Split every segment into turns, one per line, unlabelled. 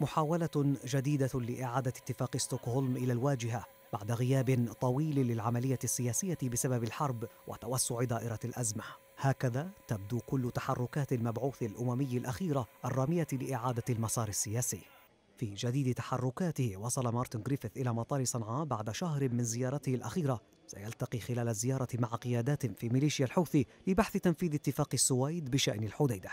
محاولة جديدة لإعادة اتفاق ستوكهولم إلى الواجهة بعد غياب طويل للعملية السياسية بسبب الحرب وتوسع دائرة الأزمة. هكذا تبدو كل تحركات المبعوث الأممي الأخيرة الرامية لإعادة المسار السياسي. في جديد تحركاته وصل مارتن جريفيث إلى مطار صنعاء بعد شهر من زيارته الأخيرة سيلتقي خلال الزيارة مع قيادات في ميليشيا الحوثي لبحث تنفيذ اتفاق السويد بشأن الحديدة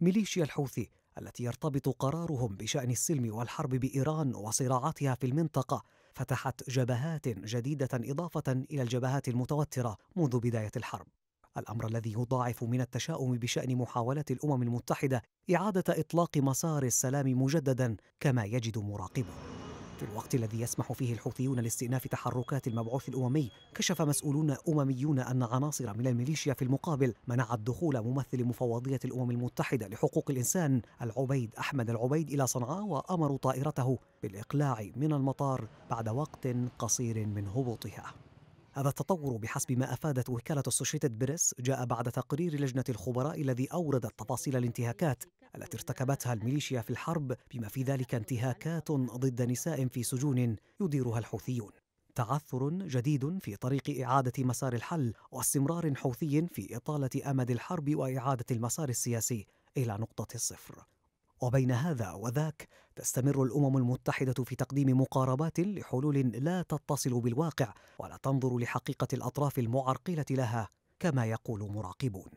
ميليشيا الحوثي التي يرتبط قرارهم بشان السلم والحرب بايران وصراعاتها في المنطقه فتحت جبهات جديده اضافه الى الجبهات المتوتره منذ بدايه الحرب الامر الذي يضاعف من التشاؤم بشان محاولات الامم المتحده اعاده اطلاق مسار السلام مجددا كما يجد مراقبون في الوقت الذي يسمح فيه الحوثيون لاستئناف تحركات المبعوث الأممي كشف مسؤولون أمميون أن عناصر من الميليشيا في المقابل منعت دخول ممثل مفوضية الأمم المتحدة لحقوق الإنسان العبيد أحمد العبيد إلى صنعاء وأمروا طائرته بالإقلاع من المطار بعد وقت قصير من هبوطها هذا التطور بحسب ما افادت وكاله السوشيتد بريس جاء بعد تقرير لجنه الخبراء الذي اورد تفاصيل الانتهاكات التي ارتكبتها الميليشيا في الحرب بما في ذلك انتهاكات ضد نساء في سجون يديرها الحوثيون تعثر جديد في طريق إعادة مسار الحل واستمرار حوثي في إطالة أمد الحرب وإعادة المسار السياسي إلى نقطة الصفر وبين هذا وذاك تستمر الامم المتحده في تقديم مقاربات لحلول لا تتصل بالواقع ولا تنظر لحقيقه الاطراف المعرقله لها كما يقول مراقبون